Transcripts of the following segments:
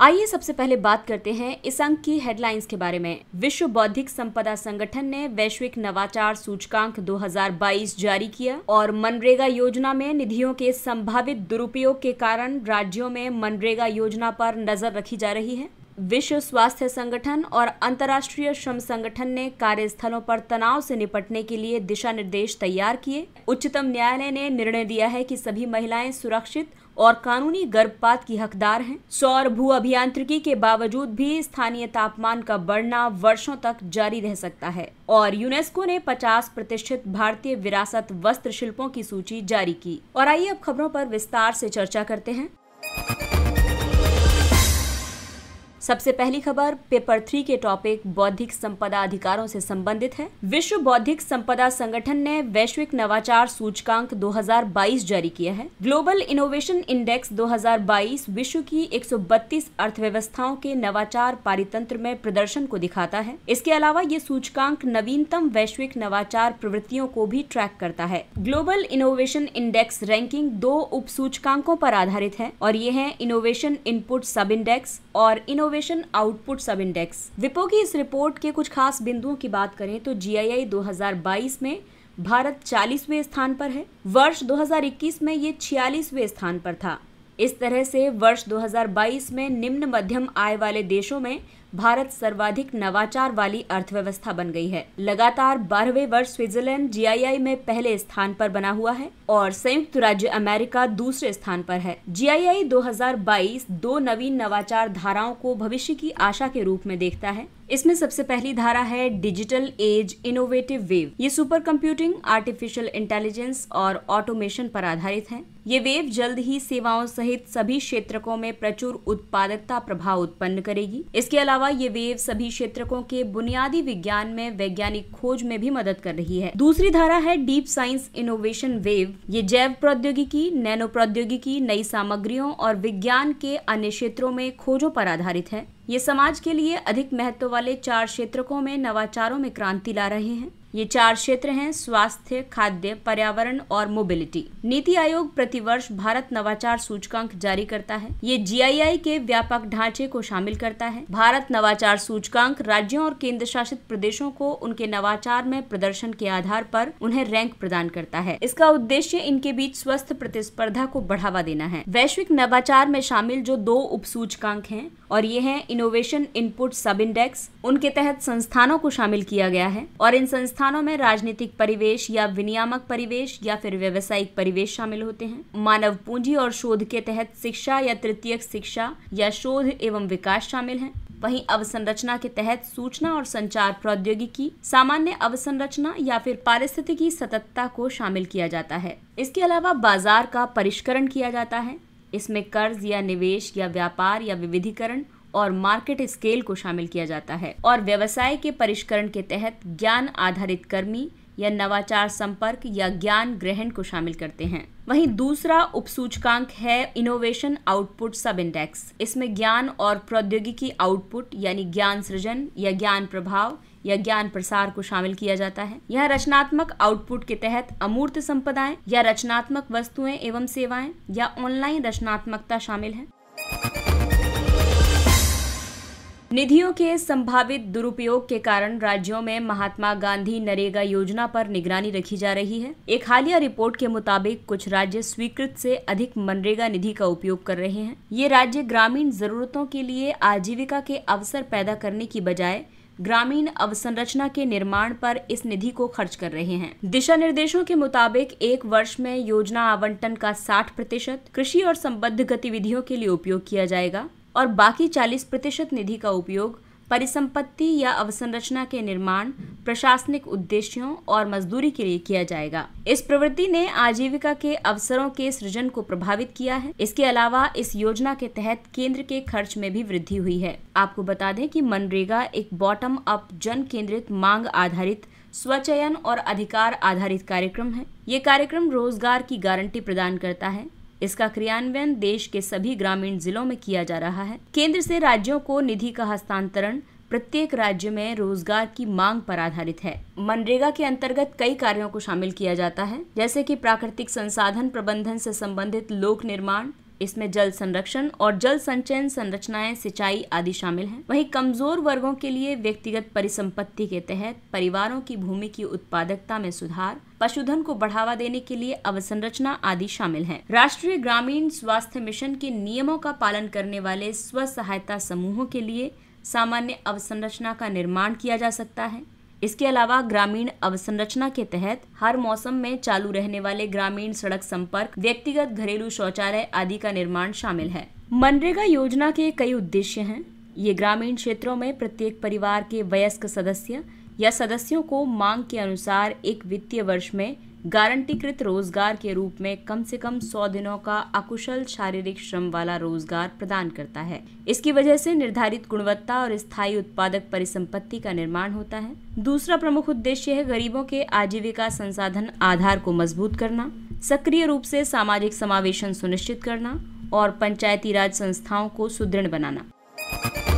आइए सबसे पहले बात करते हैं इस अंक की हेडलाइंस के बारे में विश्व बौद्धिक संपदा संगठन ने वैश्विक नवाचार सूचकांक 2022 जारी किया और मनरेगा योजना में निधियों के संभावित दुरुपयोग के कारण राज्यों में मनरेगा योजना पर नजर रखी जा रही है विश्व स्वास्थ्य संगठन और अंतर्राष्ट्रीय श्रम संगठन ने कार्यस्थलों पर तनाव से निपटने के लिए दिशा निर्देश तैयार किए उच्चतम न्यायालय ने निर्णय दिया है कि सभी महिलाएं सुरक्षित और कानूनी गर्भपात की हकदार हैं सौर भू अभियांत्रिकी के बावजूद भी स्थानीय तापमान का बढ़ना वर्षों तक जारी रह सकता है और यूनेस्को ने 50 प्रतिष्ठित भारतीय विरासत वस्त्र शिल्पों की सूची जारी की और आइए अब खबरों पर विस्तार से चर्चा करते हैं सबसे पहली खबर पेपर थ्री के टॉपिक बौद्धिक संपदा अधिकारों से संबंधित है विश्व बौद्धिक संपदा संगठन ने वैश्विक नवाचार सूचकांक 2022 जारी किया है ग्लोबल इनोवेशन इंडेक्स 2022 विश्व की 132 अर्थव्यवस्थाओं के नवाचार पारितंत्र में प्रदर्शन को दिखाता है इसके अलावा ये सूचकांक नवीनतम वैश्विक नवाचार प्रवृत्तियों को भी ट्रैक करता है ग्लोबल इनोवेशन इंडेक्स रैंकिंग दो उप सूचकांकों पर आधारित है और ये है इनोवेशन इनपुट सब इंडेक्स और इनो इनोवेशन आउटपुट सब इंडेक्स विपो की इस रिपोर्ट के कुछ खास बिंदुओं की बात करें तो जीआईआई आई में भारत 40वें स्थान पर है वर्ष 2021 में ये 46वें स्थान पर था इस तरह से वर्ष 2022 में निम्न मध्यम आय वाले देशों में भारत सर्वाधिक नवाचार वाली अर्थव्यवस्था बन गई है लगातार बारहवें वर्ष स्विट्जरलैंड जीआईआई में पहले स्थान पर बना हुआ है और संयुक्त राज्य अमेरिका दूसरे स्थान पर है जीआईआई 2022 दो नवीन नवाचार धाराओं को भविष्य की आशा के रूप में देखता है इसमें सबसे पहली धारा है डिजिटल एज इनोवेटिव वेव ये सुपर कंप्यूटिंग आर्टिफिशियल इंटेलिजेंस और ऑटोमेशन पर आधारित है ये वेव जल्द ही सेवाओं सहित सभी क्षेत्रकों में प्रचुर उत्पादकता प्रभाव उत्पन्न करेगी इसके अलावा ये वेव सभी क्षेत्रकों के बुनियादी विज्ञान में वैज्ञानिक खोज में भी मदद कर रही है दूसरी धारा है डीप साइंस इनोवेशन वेव ये जैव प्रौद्योगिकी नैनो प्रौद्योगिकी नई सामग्रियों और विज्ञान के अन्य क्षेत्रों में खोजों पर आधारित है ये समाज के लिए अधिक महत्व वाले चार क्षेत्रकों में नवाचारों में क्रांति ला रहे हैं ये चार क्षेत्र हैं स्वास्थ्य खाद्य पर्यावरण और मोबिलिटी नीति आयोग प्रतिवर्ष भारत नवाचार सूचकांक जारी करता है ये जी के व्यापक ढांचे को शामिल करता है भारत नवाचार सूचकांक राज्यों और केंद्र शासित प्रदेशों को उनके नवाचार में प्रदर्शन के आधार पर उन्हें रैंक प्रदान करता है इसका उद्देश्य इनके बीच स्वस्थ प्रतिस्पर्धा को बढ़ावा देना है वैश्विक नवाचार में शामिल जो दो उप सूचकांक है और ये है इनोवेशन इनपुट सब इंडेक्स उनके तहत संस्थानों को शामिल किया गया है और इन संस्थान संस्थानों में राजनीतिक परिवेश या विनियामक परिवेश या फिर व्यवसायिक परिवेश शामिल होते हैं मानव पूंजी और शोध के तहत शिक्षा या तृतीय शिक्षा या शोध एवं विकास शामिल है वहीं अवसंरचना के तहत सूचना और संचार प्रौद्योगिकी सामान्य अवसंरचना या फिर पारिस्थितिकी सततता को शामिल किया जाता है इसके अलावा बाजार का परिष्करण किया जाता है इसमें कर्ज या निवेश या व्यापार या विविधीकरण और मार्केट स्केल को शामिल किया जाता है और व्यवसाय के परिष्करण के तहत ज्ञान आधारित कर्मी या नवाचार संपर्क या ज्ञान ग्रहण को शामिल करते हैं वहीं दूसरा उपसूचकांक है इनोवेशन आउटपुट सब इंडेक्स इसमें ज्ञान और प्रौद्योगिकी आउटपुट यानी ज्ञान सृजन या ज्ञान प्रभाव या ज्ञान प्रसार को शामिल किया जाता है यह रचनात्मक आउटपुट के तहत अमूर्त संपदाएं या रचनात्मक वस्तुएं एवं सेवाएं या ऑनलाइन रचनात्मकता शामिल है निधियों के संभावित दुरुपयोग के कारण राज्यों में महात्मा गांधी नरेगा योजना पर निगरानी रखी जा रही है एक हालिया रिपोर्ट के मुताबिक कुछ राज्य स्वीकृत से अधिक मनरेगा निधि का उपयोग कर रहे हैं ये राज्य ग्रामीण जरूरतों के लिए आजीविका के अवसर पैदा करने की बजाय ग्रामीण अवसंरचना के निर्माण पर इस निधि को खर्च कर रहे हैं दिशा निर्देशों के मुताबिक एक वर्ष में योजना आवंटन का 60 प्रतिशत कृषि और संबद्ध गतिविधियों के लिए उपयोग किया जाएगा और बाकी 40 प्रतिशत निधि का उपयोग परिसंपत्ति या अवसंरचना के निर्माण प्रशासनिक उद्देश्यों और मजदूरी के लिए किया जाएगा इस प्रवृत्ति ने आजीविका के अवसरों के सृजन को प्रभावित किया है इसके अलावा इस योजना के तहत केंद्र के खर्च में भी वृद्धि हुई है आपको बता दें कि मनरेगा एक बॉटम अप जन केंद्रित मांग आधारित स्वचयन और अधिकार आधारित कार्यक्रम है ये कार्यक्रम रोजगार की गारंटी प्रदान करता है इसका क्रियान्वयन देश के सभी ग्रामीण जिलों में किया जा रहा है केंद्र से राज्यों को निधि का हस्तांतरण प्रत्येक राज्य में रोजगार की मांग पर आधारित है मनरेगा के अंतर्गत कई कार्यों को शामिल किया जाता है जैसे कि प्राकृतिक संसाधन प्रबंधन से संबंधित लोक निर्माण इसमें जल संरक्षण और जल संचयन संरचनाएं सिंचाई आदि शामिल हैं वहीं कमजोर वर्गों के लिए व्यक्तिगत परिसंपत्ति के तहत परिवारों की भूमि की उत्पादकता में सुधार पशुधन को बढ़ावा देने के लिए अवसंरचना आदि शामिल हैं। राष्ट्रीय ग्रामीण स्वास्थ्य मिशन के नियमों का पालन करने वाले स्व सहायता समूहों के लिए सामान्य अवसंरचना का निर्माण किया जा सकता है इसके अलावा ग्रामीण अवसंरचना के तहत हर मौसम में चालू रहने वाले ग्रामीण सड़क संपर्क व्यक्तिगत घरेलू शौचालय आदि का निर्माण शामिल है मनरेगा योजना के कई उद्देश्य हैं ये ग्रामीण क्षेत्रों में प्रत्येक परिवार के वयस्क सदस्य या सदस्यों को मांग के अनुसार एक वित्तीय वर्ष में गारंटीकृत रोजगार के रूप में कम से कम 100 दिनों का अकुशल शारीरिक श्रम वाला रोजगार प्रदान करता है इसकी वजह से निर्धारित गुणवत्ता और स्थायी उत्पादक परिसंपत्ति का निर्माण होता है दूसरा प्रमुख उद्देश्य है गरीबों के आजीविका संसाधन आधार को मजबूत करना सक्रिय रूप से सामाजिक समावेशन सुनिश्चित करना और पंचायती राज संस्थाओं को सुदृढ़ बनाना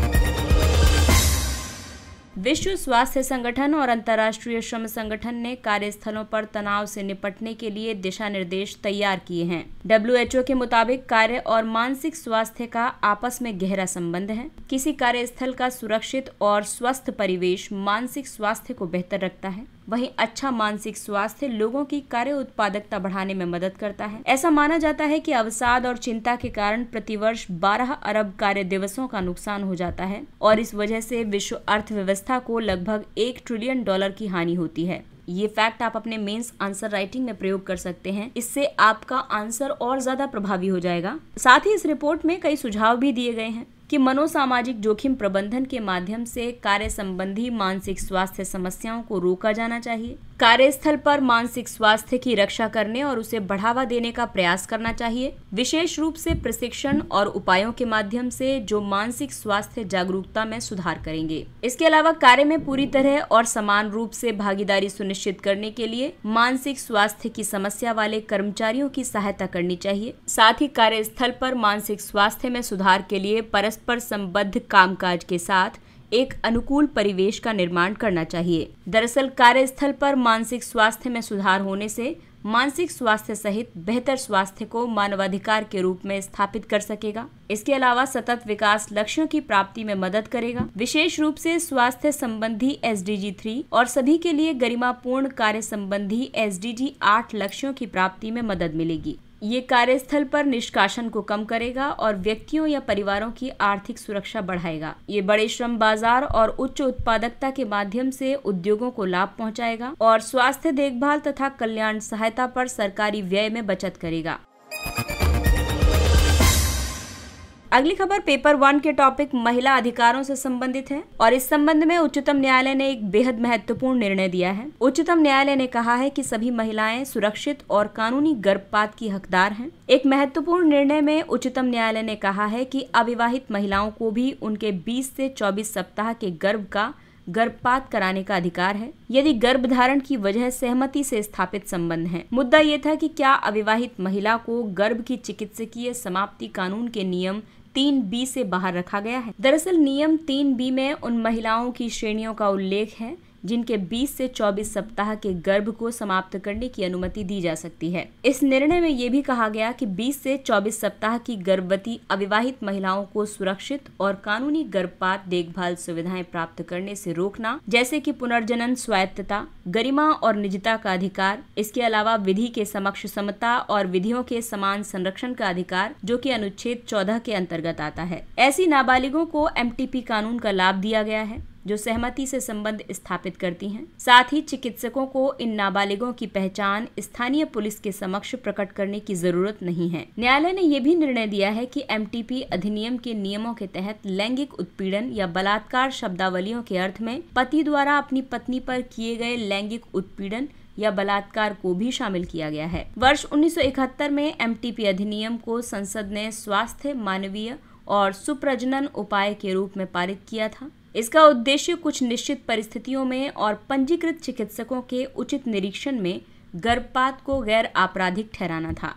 विश्व स्वास्थ्य संगठन और अंतर्राष्ट्रीय श्रम संगठन ने कार्यस्थलों पर तनाव से निपटने के लिए दिशा निर्देश तैयार किए हैं डब्ल्यू के मुताबिक कार्य और मानसिक स्वास्थ्य का आपस में गहरा संबंध है किसी कार्यस्थल का सुरक्षित और स्वस्थ परिवेश मानसिक स्वास्थ्य को बेहतर रखता है वहीं अच्छा मानसिक स्वास्थ्य लोगों की कार्य उत्पादकता बढ़ाने में मदद करता है ऐसा माना जाता है कि अवसाद और चिंता के कारण प्रतिवर्ष 12 अरब कार्य दिवसों का नुकसान हो जाता है और इस वजह से विश्व अर्थव्यवस्था को लगभग एक ट्रिलियन डॉलर की हानि होती है ये फैक्ट आप अपने मेंस आंसर राइटिंग में प्रयोग कर सकते हैं इससे आपका आंसर और ज्यादा प्रभावी हो जाएगा साथ ही इस रिपोर्ट में कई सुझाव भी दिए गए हैं कि मनोसामाजिक जोखिम प्रबंधन के माध्यम से कार्य संबंधी मानसिक स्वास्थ्य समस्याओं को रोका जाना चाहिए कार्यस्थल पर मानसिक स्वास्थ्य की रक्षा करने और उसे बढ़ावा देने का प्रयास करना चाहिए विशेष रूप से प्रशिक्षण और उपायों के माध्यम से जो मानसिक स्वास्थ्य जागरूकता में सुधार करेंगे इसके अलावा कार्य में पूरी तरह और समान रूप से भागीदारी सुनिश्चित करने के लिए मानसिक स्वास्थ्य की समस्या वाले कर्मचारियों की सहायता करनी चाहिए साथ ही कार्यस्थल पर मानसिक स्वास्थ्य में सुधार के लिए परस्पर संबद्ध कामकाज के साथ एक अनुकूल परिवेश का निर्माण करना चाहिए दरअसल कार्यस्थल पर मानसिक स्वास्थ्य में सुधार होने से मानसिक स्वास्थ्य सहित बेहतर स्वास्थ्य को मानवाधिकार के रूप में स्थापित कर सकेगा इसके अलावा सतत विकास लक्ष्यों की प्राप्ति में मदद करेगा विशेष रूप से स्वास्थ्य संबंधी एस डी जी थ्री और सभी के लिए गरिमापूर्ण कार्य संबंधी एस डी जी आठ लक्ष्यों की प्राप्ति में मदद मिलेगी ये कार्यस्थल पर निष्कासन को कम करेगा और व्यक्तियों या परिवारों की आर्थिक सुरक्षा बढ़ाएगा ये बड़े श्रम बाजार और उच्च उत्पादकता के माध्यम से उद्योगों को लाभ पहुंचाएगा और स्वास्थ्य देखभाल तथा कल्याण सहायता पर सरकारी व्यय में बचत करेगा अगली खबर पेपर वन के टॉपिक महिला अधिकारों से संबंधित है और इस संबंध में उच्चतम न्यायालय ने एक बेहद महत्वपूर्ण निर्णय दिया है उच्चतम न्यायालय ने कहा है कि सभी महिलाएं सुरक्षित और कानूनी गर्भपात की हकदार हैं एक महत्वपूर्ण निर्णय में उच्चतम न्यायालय ने कहा है कि अविवाहित महिलाओं को भी उनके बीस से चौबीस सप्ताह के गर्भ का गर्भपात कराने का अधिकार है यदि गर्भ धारण की वजह सहमति से स्थापित संबंध है मुद्दा ये था कि क्या अविवाहित महिला को गर्भ की चिकित्सकीय समाप्ति कानून के नियम तीन बी से बाहर रखा गया है दरअसल नियम तीन बी में उन महिलाओं की श्रेणियों का उल्लेख है जिनके 20 से 24 सप्ताह के गर्भ को समाप्त करने की अनुमति दी जा सकती है इस निर्णय में ये भी कहा गया कि 20 से 24 सप्ताह की गर्भवती अविवाहित महिलाओं को सुरक्षित और कानूनी गर्भपात देखभाल सुविधाएं प्राप्त करने से रोकना जैसे कि पुनर्जनन स्वायत्तता गरिमा और निजता का अधिकार इसके अलावा विधि के समक्ष समता और विधियों के समान संरक्षण का अधिकार जो की अनुच्छेद चौदह के अंतर्गत आता है ऐसी नाबालिगों को एम कानून का लाभ दिया गया है जो सहमति से संबंध स्थापित करती हैं साथ ही चिकित्सकों को इन नाबालिगों की पहचान स्थानीय पुलिस के समक्ष प्रकट करने की जरूरत नहीं है न्यायालय ने यह भी निर्णय दिया है कि एमटीपी अधिनियम के नियमों के तहत लैंगिक उत्पीड़न या बलात्कार शब्दावलियों के अर्थ में पति द्वारा अपनी पत्नी पर किए गए लैंगिक उत्पीड़न या बलात्कार को भी शामिल किया गया है वर्ष 1971 में एमटीपी अधिनियम को संसद ने स्वास्थ्य मानवीय और सुप्रजनन उपाय के रूप में पारित किया था इसका उद्देश्य कुछ निश्चित परिस्थितियों में और पंजीकृत चिकित्सकों के उचित निरीक्षण में गर्भपात को गैर आपराधिक ठहराना था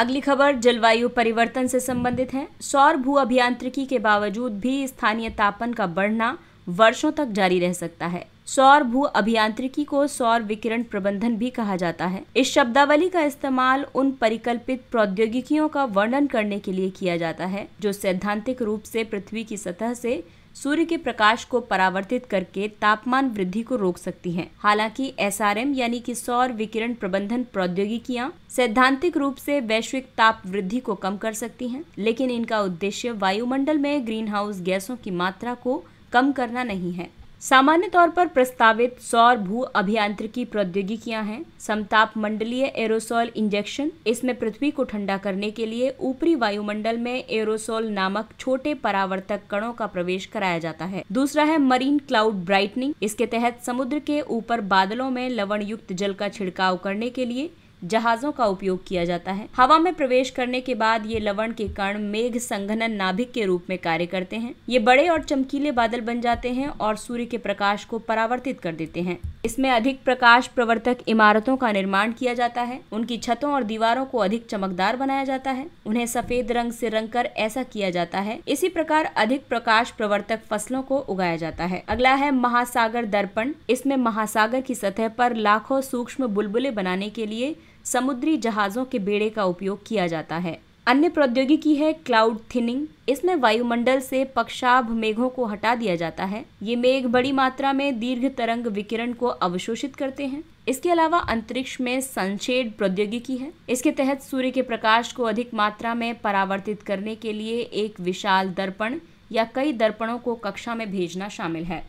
अगली खबर जलवायु परिवर्तन से संबंधित है सौर भू अभियांत्रिकी के बावजूद भी स्थानीय तापन का बढ़ना वर्षों तक जारी रह सकता है सौर भू अभियांत्रिकी को सौर विकिरण प्रबंधन भी कहा जाता है इस शब्दावली का इस्तेमाल उन परिकल्पित प्रौद्योगिकियों का वर्णन करने के लिए किया जाता है जो सैद्धांतिक रूप से पृथ्वी की सतह से सूर्य के प्रकाश को परावर्तित करके तापमान वृद्धि को रोक सकती हैं। हालांकि एस यानी कि सौर विकिरण प्रबंधन प्रौद्योगिकियां सैद्धांतिक रूप से वैश्विक ताप वृद्धि को कम कर सकती हैं, लेकिन इनका उद्देश्य वायुमंडल में ग्रीन हाउस गैसों की मात्रा को कम करना नहीं है सामान्य तौर पर प्रस्तावित सौर भू अभियांत्रिकी प्रौद्योगिकियां हैं समताप मंडलीय एरोसोल इंजेक्शन इसमें पृथ्वी को ठंडा करने के लिए ऊपरी वायुमंडल में एरोसोल नामक छोटे परावर्तक कणों का प्रवेश कराया जाता है दूसरा है मरीन क्लाउड ब्राइटनिंग इसके तहत समुद्र के ऊपर बादलों में लवण युक्त जल का छिड़काव करने के लिए जहाजों का उपयोग किया जाता है हवा में प्रवेश करने के बाद ये लवण के कण मेघ संघनन नाभिक के रूप में कार्य करते हैं ये बड़े और चमकीले बादल बन जाते हैं और सूर्य के प्रकाश को परावर्तित कर देते हैं इसमें अधिक प्रकाश प्रवर्तक इमारतों का निर्माण किया जाता है उनकी छतों और दीवारों को अधिक चमकदार बनाया जाता है उन्हें सफेद रंग से रंग कर ऐसा किया जाता है इसी प्रकार अधिक प्रकाश प्रवर्तक फसलों को उगाया जाता है अगला है महासागर दर्पण इसमें महासागर की सतह पर लाखों सूक्ष्म बुलबुले बनाने के लिए समुद्री जहाज़ों के बेड़े का उपयोग किया जाता है अन्य प्रौद्योगिकी है क्लाउड थिनिंग इसमें वायुमंडल से पक्षाभ मेघों को हटा दिया जाता है ये मेघ बड़ी मात्रा में दीर्घ तरंग विकिरण को अवशोषित करते हैं इसके अलावा अंतरिक्ष में सनशेड प्रौद्योगिकी है इसके तहत सूर्य के प्रकाश को अधिक मात्रा में परावर्तित करने के लिए एक विशाल दर्पण या कई दर्पणों को कक्षा में भेजना शामिल है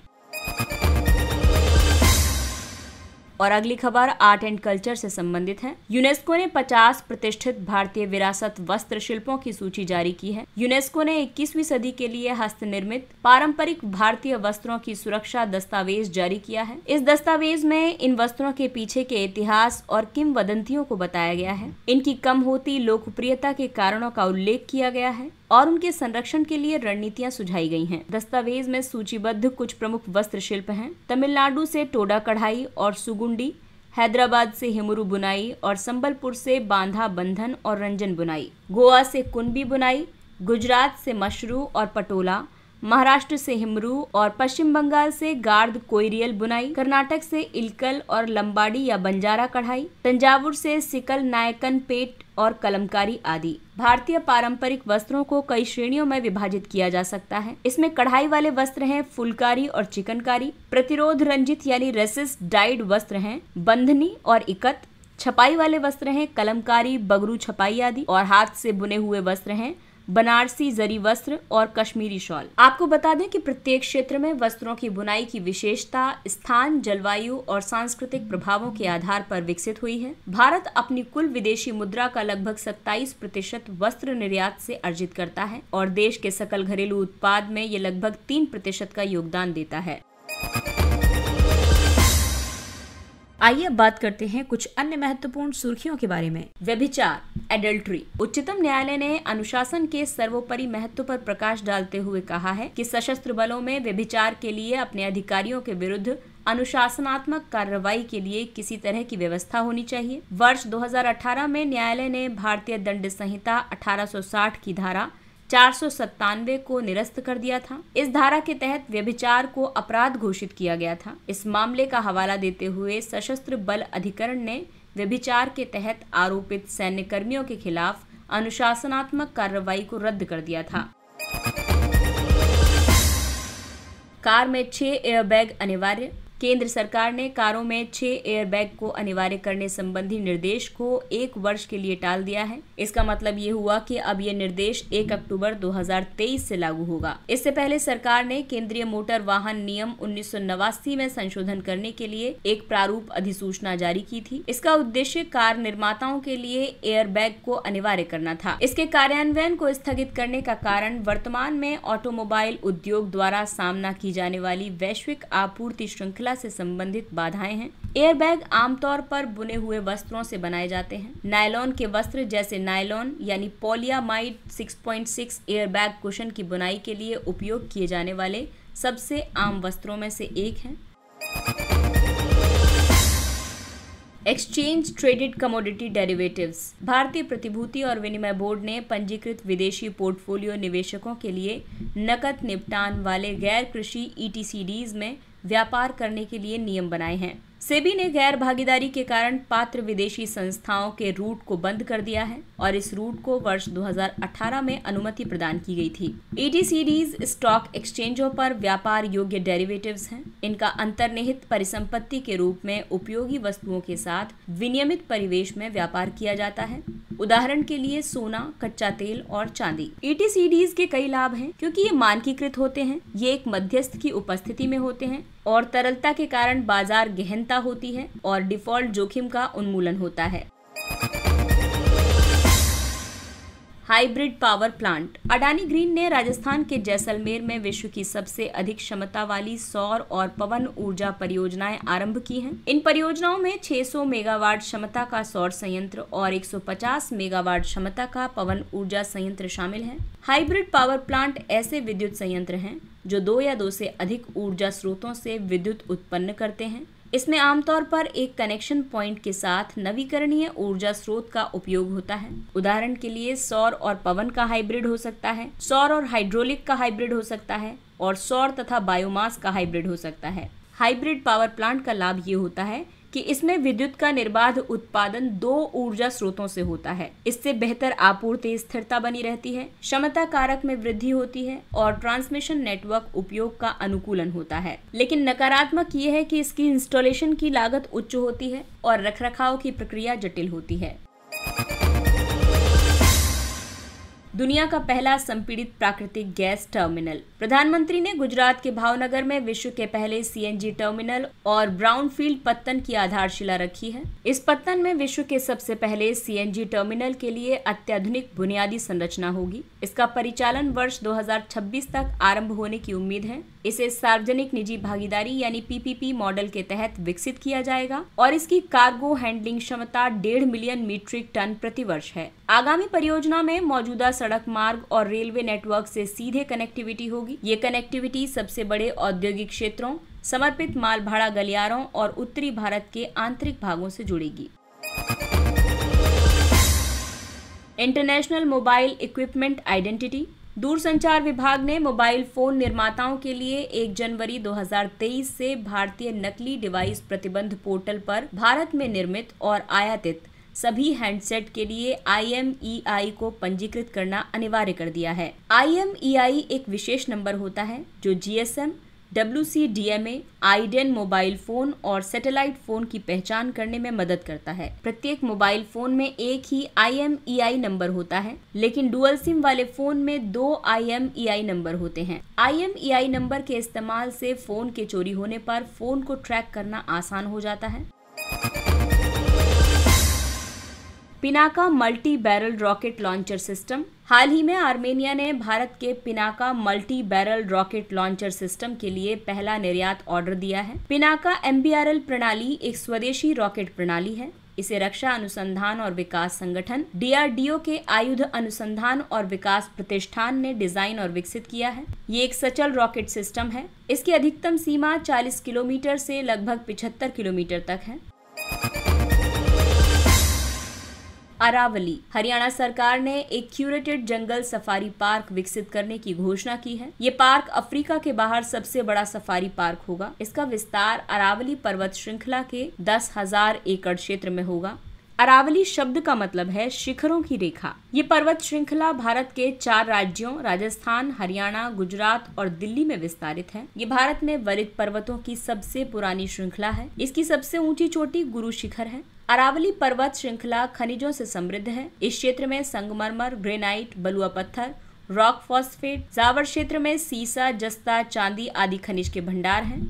और अगली खबर आर्ट एंड कल्चर से संबंधित है यूनेस्को ने 50 प्रतिष्ठित भारतीय विरासत वस्त्र शिल्पों की सूची जारी की है यूनेस्को ने 21वीं सदी के लिए हस्त निर्मित पारंपरिक भारतीय वस्त्रों की सुरक्षा दस्तावेज जारी किया है इस दस्तावेज में इन वस्त्रों के पीछे के इतिहास और किम वदंतियों को बताया गया है इनकी कम होती लोकप्रियता के कारणों का उल्लेख किया गया है और उनके संरक्षण के लिए रणनीतियां सुझाई गई हैं दस्तावेज में सूचीबद्ध कुछ प्रमुख वस्त्र शिल्प हैं तमिलनाडु से टोडा कढ़ाई और सुगुंडी हैदराबाद से हिमरू बुनाई और संबलपुर से बांधा बंधन और रंजन बुनाई गोवा से कुनबी बुनाई गुजरात से मशरू और पटोला महाराष्ट्र से हिमरू और पश्चिम बंगाल से गार्द कोयरियल बुनाई कर्नाटक से इलकल और लंबाड़ी या बंजारा कढ़ाई तंजावुर से सिकल नायकन पेट और कलमकारी आदि भारतीय पारंपरिक वस्त्रों को कई श्रेणियों में विभाजित किया जा सकता है इसमें कढ़ाई वाले वस्त्र हैं फुलकारी और चिकनकारी प्रतिरोध रंजित यानी रेसिस डाइड वस्त्र हैं बंधनी और इकत छपाई वाले वस्त्र हैं कलमकारी बगरू छपाई आदि और हाथ से बुने हुए वस्त्र हैं बनारसी जरी वस्त्र और कश्मीरी शॉल आपको बता दें कि प्रत्येक क्षेत्र में वस्त्रों की बुनाई की विशेषता स्थान जलवायु और सांस्कृतिक प्रभावों के आधार पर विकसित हुई है भारत अपनी कुल विदेशी मुद्रा का लगभग 27 प्रतिशत वस्त्र निर्यात से अर्जित करता है और देश के सकल घरेलू उत्पाद में ये लगभग तीन प्रतिशत का योगदान देता है आइए अब बात करते हैं कुछ अन्य महत्वपूर्ण सुर्खियों के बारे में व्यभिचार एडल्ट्री उच्चतम न्यायालय ने अनुशासन के सर्वोपरि महत्व पर प्रकाश डालते हुए कहा है कि सशस्त्र बलों में व्यभिचार के लिए अपने अधिकारियों के विरुद्ध अनुशासनात्मक कार्रवाई के लिए किसी तरह की व्यवस्था होनी चाहिए वर्ष 2018 में न्यायालय ने भारतीय दंड संहिता 1860 की धारा चार को निरस्त कर दिया था इस धारा के तहत व्यभिचार को अपराध घोषित किया गया था इस मामले का हवाला देते हुए सशस्त्र बल अधिकरण ने व्यभिचार के तहत आरोपित सैन्य कर्मियों के खिलाफ अनुशासनात्मक कार्रवाई को रद्द कर दिया था कार में छह एयरबैग अनिवार्य केंद्र सरकार ने कारों में छह एयरबैग को अनिवार्य करने संबंधी निर्देश को एक वर्ष के लिए टाल दिया है इसका मतलब ये हुआ कि अब ये निर्देश 1 अक्टूबर 2023 से लागू होगा इससे पहले सरकार ने केंद्रीय मोटर वाहन नियम उन्नीस में संशोधन करने के लिए एक प्रारूप अधिसूचना जारी की थी इसका उद्देश्य कार निर्माताओं के लिए एयरबैग को अनिवार्य करना था इसके कार्यान्वयन को स्थगित करने का कारण वर्तमान में ऑटोमोबाइल उद्योग द्वारा सामना की जाने वाली वैश्विक आपूर्ति श्रृंखला यात्रा से संबंधित बाधाएं हैं एयरबैग आमतौर पर बुने हुए वस्त्रों से बनाए जाते हैं नायलॉन के वस्त्र जैसे नायलॉन यानी पोलियामाइड 6.6 एयरबैग कुशन की बुनाई के लिए उपयोग किए जाने वाले सबसे आम वस्त्रों में से एक है एक्सचेंज ट्रेडेड कमोडिटी डेरिवेटिव्स भारतीय प्रतिभूति और विनिमय बोर्ड ने पंजीकृत विदेशी पोर्टफोलियो निवेशकों के लिए नकद निपटान वाले गैर कृषि ई e में व्यापार करने के लिए नियम बनाए हैं सेबी ने गैर भागीदारी के कारण पात्र विदेशी संस्थाओं के रूट को बंद कर दिया है और इस रूट को वर्ष 2018 में अनुमति प्रदान की गई थी ईटीसीडीज स्टॉक एक्सचेंजों पर व्यापार योग्य डेरिवेटिव्स हैं इनका अंतर्निहित परिसंपत्ति के रूप में उपयोगी वस्तुओं के साथ विनियमित परिवेश में व्यापार किया जाता है उदाहरण के लिए सोना कच्चा तेल और चांदी ईटीसीडीज के कई लाभ हैं क्योंकि ये मानकीकृत होते हैं ये एक मध्यस्थ की उपस्थिति में होते हैं और तरलता के कारण बाजार गहनता होती है और डिफॉल्ट जोखिम का उन्मूलन होता है hybrid power plant Adani green ने राजस्थान के जैसलमेर में विश्व की सबसे अधिक क्षमता वाली सौर और पवन ऊर्जा परियोजनाएं आरंभ की हैं। इन परियोजनाओं में 600 मेगावाट क्षमता का सौर संयंत्र और 150 मेगावाट क्षमता का पवन ऊर्जा संयंत्र शामिल है हाइब्रिड पावर प्लांट ऐसे विद्युत संयंत्र हैं जो दो या दो से अधिक ऊर्जा स्रोतों से विद्युत उत्पन्न करते हैं इसमें आमतौर पर एक कनेक्शन पॉइंट के साथ नवीकरणीय ऊर्जा स्रोत का उपयोग होता है उदाहरण के लिए सौर और पवन का हाइब्रिड हो सकता है सौर और हाइड्रोलिक का हाइब्रिड हो सकता है और सौर तथा बायोमास का हाइब्रिड हो सकता है हाइब्रिड पावर प्लांट का लाभ ये होता है कि इसमें विद्युत का निर्बाध उत्पादन दो ऊर्जा स्रोतों से होता है इससे बेहतर आपूर्ति स्थिरता बनी रहती है क्षमता कारक में वृद्धि होती है और ट्रांसमिशन नेटवर्क उपयोग का अनुकूलन होता है लेकिन नकारात्मक ये है कि इसकी इंस्टॉलेशन की लागत उच्च होती है और रखरखाव की प्रक्रिया जटिल होती है दुनिया का पहला संपीड़ित प्राकृतिक गैस टर्मिनल प्रधानमंत्री ने गुजरात के भावनगर में विश्व के पहले सीएनजी टर्मिनल और ब्राउनफील्ड पत्तन की आधारशिला रखी है इस पत्तन में विश्व के सबसे पहले सीएनजी टर्मिनल के लिए अत्याधुनिक बुनियादी संरचना होगी इसका परिचालन वर्ष 2026 तक आरंभ होने की उम्मीद है इसे सार्वजनिक निजी भागीदारी यानी पीपीपी मॉडल के तहत विकसित किया जाएगा और इसकी कार्गो हैंडलिंग क्षमता डेढ़ मिलियन मीट्रिक टन प्रति वर्ष है आगामी परियोजना में मौजूदा सड़क मार्ग और रेलवे नेटवर्क से सीधे कनेक्टिविटी होगी ये कनेक्टिविटी सबसे बड़े औद्योगिक क्षेत्रों समर्पित माल भाड़ा गलियारों और उत्तरी भारत के आंतरिक भागों से जुड़ेगी इंटरनेशनल मोबाइल इक्विपमेंट आइडेंटिटी दूरसंचार विभाग ने मोबाइल फोन निर्माताओं के लिए 1 जनवरी 2023 से भारतीय नकली डिवाइस प्रतिबंध पोर्टल पर भारत में निर्मित और आयातित सभी हैंडसेट के लिए आई को पंजीकृत करना अनिवार्य कर दिया है आई एक विशेष नंबर होता है जो G W C D M A iDEN mobile phone और सैटेलाइट फोन की पहचान करने में मदद करता है प्रत्येक मोबाइल फोन में एक ही I M E I number होता है लेकिन डुअल सिम वाले फोन में दो I M E I number होते हैं I M E I number के इस्तेमाल से फोन के चोरी होने पर फोन को ट्रैक करना आसान हो जाता है Pinaka multi barrel rocket launcher system हाल ही में आर्मेनिया ने भारत के Pinaka multi barrel rocket launcher system के लिए पहला निर्यात ऑर्डर दिया है पिनाका एम प्रणाली एक स्वदेशी रॉकेट प्रणाली है इसे रक्षा अनुसंधान और विकास संगठन डीआरडीओ के आयुध अनुसंधान और विकास प्रतिष्ठान ने डिजाइन और विकसित किया है ये एक सचल रॉकेट सिस्टम है इसकी अधिकतम सीमा 40 किलोमीटर से लगभग 75 किलोमीटर तक है अरावली हरियाणा सरकार ने एक क्यूरेटेड जंगल सफारी पार्क विकसित करने की घोषणा की है ये पार्क अफ्रीका के बाहर सबसे बड़ा सफारी पार्क होगा इसका विस्तार अरावली पर्वत श्रृंखला के दस हजार एकड़ क्षेत्र में होगा अरावली शब्द का मतलब है शिखरों की रेखा ये पर्वत श्रृंखला भारत के चार राज्यों राजस्थान हरियाणा गुजरात और दिल्ली में विस्तारित है ये भारत में वरित पर्वतों की सबसे पुरानी श्रृंखला है इसकी सबसे ऊंची चोटी गुरु शिखर है अरावली पर्वत श्रृंखला खनिजों से समृद्ध है इस क्षेत्र में संगमरमर ग्रेनाइट बलुआ पत्थर रॉक फॉस्फेट जावर क्षेत्र में सीसा जस्ता चांदी आदि खनिज के भंडार हैं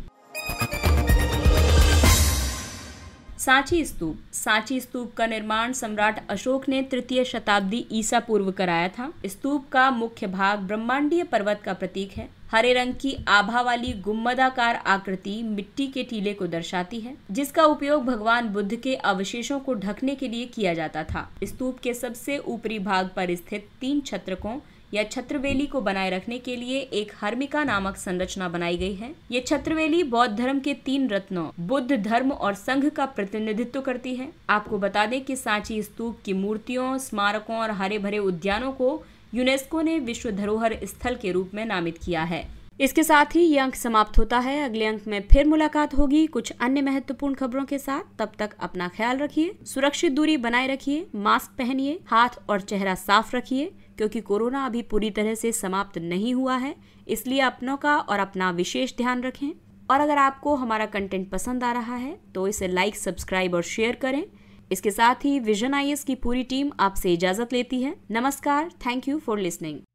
सांची स्तूप सांची स्तूप का निर्माण सम्राट अशोक ने तृतीय शताब्दी ईसा पूर्व कराया था स्तूप का मुख्य भाग ब्रह्मांडीय पर्वत का प्रतीक है हरे रंग की आभा वाली गुम्बदाकार आकृति मिट्टी के टीले को दर्शाती है जिसका उपयोग भगवान बुद्ध के अवशेषों को ढकने के लिए किया जाता था स्तूप के सबसे ऊपरी भाग पर स्थित तीन छत्रकों या छत्रवेली को बनाए रखने के लिए एक हर्मिका नामक संरचना बनाई गई है ये छत्रवेली बौद्ध धर्म के तीन रत्नों बुद्ध धर्म और संघ का प्रतिनिधित्व करती है आपको बता दें कि सांची स्तूप की मूर्तियों स्मारकों और हरे भरे उद्यानों को यूनेस्को ने विश्व धरोहर स्थल के रूप में नामित किया है इसके साथ ही ये अंक समाप्त होता है अगले अंक में फिर मुलाकात होगी कुछ अन्य महत्वपूर्ण खबरों के साथ तब तक अपना ख्याल रखिए सुरक्षित दूरी बनाए रखिए मास्क पहनिए हाथ और चेहरा साफ रखिए क्योंकि कोरोना अभी पूरी तरह से समाप्त नहीं हुआ है इसलिए अपनों का और अपना विशेष ध्यान रखें और अगर आपको हमारा कंटेंट पसंद आ रहा है तो इसे लाइक सब्सक्राइब और शेयर करें इसके साथ ही विजन आई की पूरी टीम आपसे इजाजत लेती है नमस्कार थैंक यू फॉर लिसनिंग